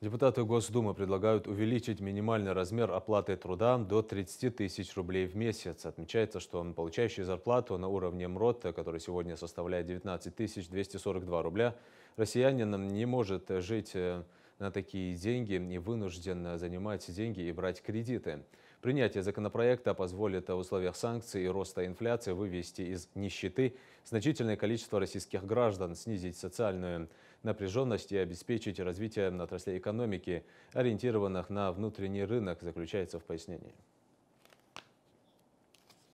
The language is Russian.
Депутаты Госдумы предлагают увеличить минимальный размер оплаты труда до 30 тысяч рублей в месяц. Отмечается, что он получающий зарплату на уровне МРОТ, который сегодня составляет 19 242 рубля, россиянин не может жить э, на такие деньги и вынужден э, занимать деньги и брать кредиты. Принятие законопроекта позволит в э, условиях санкций и роста инфляции вывести из нищеты значительное количество российских граждан, снизить социальную напряженность и обеспечить развитие отраслей экономики, ориентированных на внутренний рынок, заключается в пояснении.